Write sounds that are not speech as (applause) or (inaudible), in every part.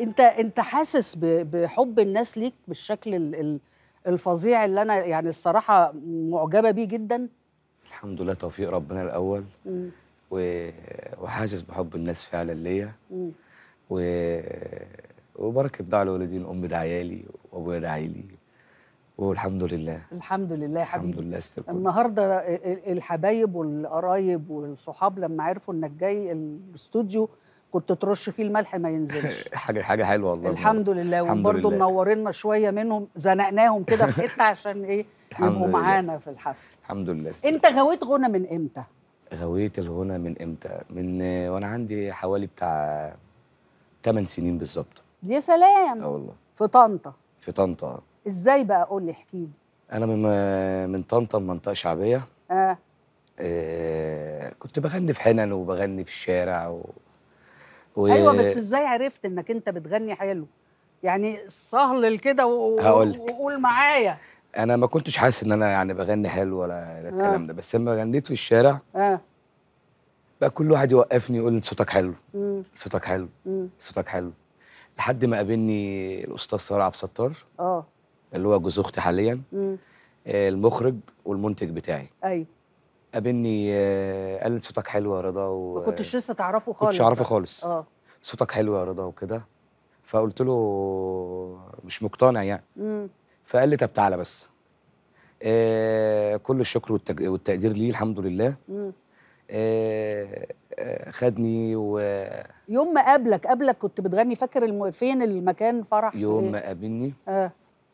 انت انت حاسس بحب الناس ليك بالشكل الفظيع اللي انا يعني الصراحه معجبه بيه جدا الحمد لله توفيق ربنا الاول و... وحاسس بحب الناس فعلا ليا و... وبركه دعاء الوالدين امي دعيا لي وابويا دعي لي والحمد لله الحمد لله يا حبيبي الحمد لله استقبل. النهارده الحبايب والقرايب والصحاب لما عرفوا انك جاي الاستوديو كنت ترش فيه الملح ما ينزلش (laughs) حاجه حاجه حلوه والله الحمد لله وبرضه منورنا شويه منهم زنقناهم كده في حته (laughs) عشان ايه يبقوا معانا في الحفل الحمد لله استيقى. انت غويت غنى من امتى غويت الغنى من امتى من وانا عندي حوالي بتاع 8 سنين بالظبط يا سلام اه والله في طنطا في طنطا ازاي بقى قول لي احكي لي انا من من طنطا منطقه شعبيه اه, آه كنت بغني في حنن وبغني في الشارع و... و... ايوه بس ازاي عرفت انك انت بتغني حلو يعني سهل كده وقول معايا انا ما كنتش حاسس ان انا يعني بغني حلو ولا آه. الكلام آه. ده بس لما غنيت في الشارع آه. بقى كل واحد يوقفني يقول صوتك حلو مم. صوتك حلو مم. صوتك حلو لحد ما قابلني الاستاذ سارة عبد الستار اه اللي هو جوز اختي حاليا مم. آه، المخرج والمنتج بتاعي ايوه قابلني آه، قال لي صوتك حلو يا رضا و... ما كنتش لسه تعرفه خالص كنتش اعرفه خالص اه صوتك حلو يا رضا وكده فقلت له مش مقتنع يعني امم فقال لي طب تعالى بس آه كل الشكر والتج... والتقدير ليه الحمد لله مم. آه, آه، خدني و يوم ما قابلك قابلك كنت بتغني فاكر الم... فين المكان فرح يوم إيه؟ ما قابلني آه.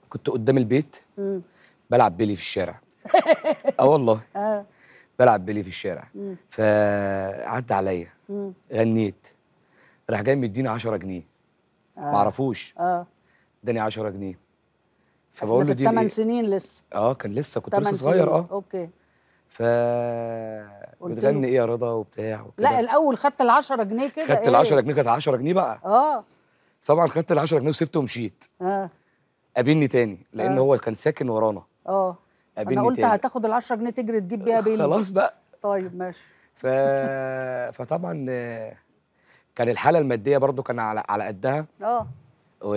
كنت قدام البيت امم بلعب بيلي في الشارع (laughs) اه والله آه. بلعب بلي في الشارع فعدى عليا غنيت راح جاي مديني 10 جنيه آه. ما اعرفوش اه اداني 10 جنيه فبقول له دي 8 سنين لسه اه كان لسه كنت لسه صغير اه اوكي ف بتغني ايه يا رضا وبتاع وكده. لا الاول خدت ال 10 جنيه كده خدت إيه؟ ال 10 جنيه كانت 10 جنيه بقى اه طبعا خدت ال 10 جنيه وسبته ومشيت اه قابلني تاني لان آه. هو كان ساكن ورانا اه قابلني انا قلت تاني. هتاخد ال 10 جنيه تجري تجيب بيها بيلي خلاص بقى طيب ماشي ف... (laughs) فطبعا كان الحاله الماديه برضو كان على على قدها اه و...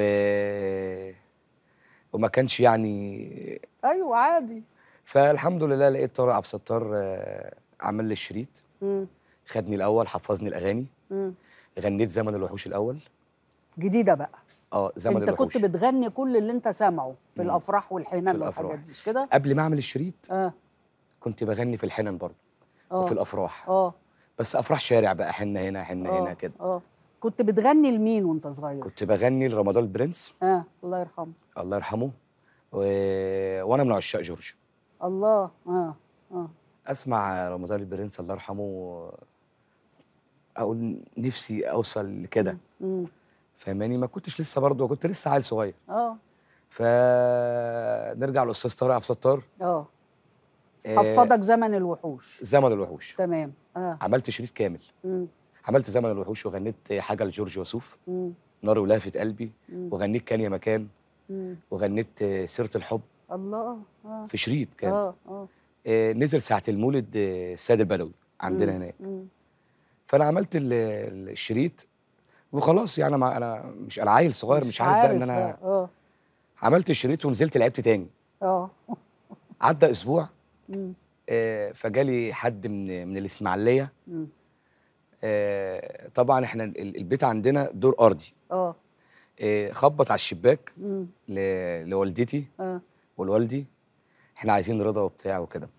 وما كانش يعني ايوه عادي فالحمد لله لقيت طارق عبد الستار آه، عمل لي الشريط خدني الاول حفظني الاغاني غنيت زمن الوحوش الاول جديده بقى اه زمن انت كنت بتغني كل اللي انت سامعه في مم. الافراح والحنن والحاجات دي مش كده قبل ما اعمل الشريط آه. كنت بغني في الحنن برضه آه. وفي الافراح اه بس افراح شارع بقى حنا هنا حنه آه. هنا كده اه كنت بتغني لمين وانت صغير كنت بغني لرمضان البرنس اه الله يرحمه الله يرحمه و... وانا من عشاق جورج الله اه اه اسمع رمضان البرنس الله يرحمه اقول نفسي اوصل لكده فهماني ما كنتش لسه برضه كنت لسه عيل صغير اه فنرجع للاستاذ طارق عبد الستار آه. اه حفظك زمن الوحوش زمن الوحوش تمام اه عملت شريط كامل مم. عملت زمن الوحوش وغنيت حاجه لجورج وسوف نار ولهفت قلبي مم. وغنيت كان يا مكان مم. وغنيت سيره الحب الله آه. في شريط كان آه. آه. آه نزل ساعه المولد آه، السيد البدوي عندنا مم. هناك مم. فانا عملت الشريط وخلاص يعني انا انا مش انا عيل صغير مش, مش عارف, عارف بقى ان انا اه عملت شريط ونزلت لعبت تاني اه عدى اسبوع آه فجالي حد من من الاسماعيليه آه طبعا احنا البيت عندنا دور ارضي اه, آه، خبط على الشباك لوالدتي آه. ولوالدي احنا عايزين رضا وبتاع وكده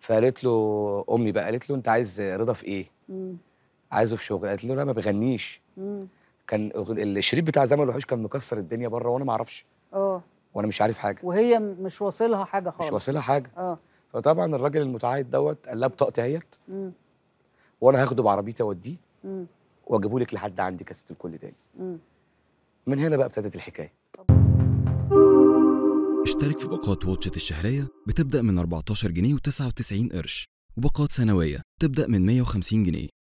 فقالت له امي بقى قالت له انت عايز رضا في ايه؟ مم. عايزه في شغل قالت له لا ما بغنيش مم. كان الشريط بتاع زمن الوحوش كان مكسر الدنيا بره وانا ما اعرفش اه وانا مش عارف حاجه وهي مش واصلها حاجه خالص مش واصلها حاجه اه فطبعا الراجل المتعايد دوت قال لها بطاقتي اهيت وانا هاخده بعربيتي اوديه واجيبه لك لحد عندي كاسيت الكل تاني مم. من هنا بقى ابتدت الحكايه اشترك في باقات واتشت الشهرية بتبدأ من 14 جنيه و99 قرش وباقات سنوية تبدأ من 150 جنيه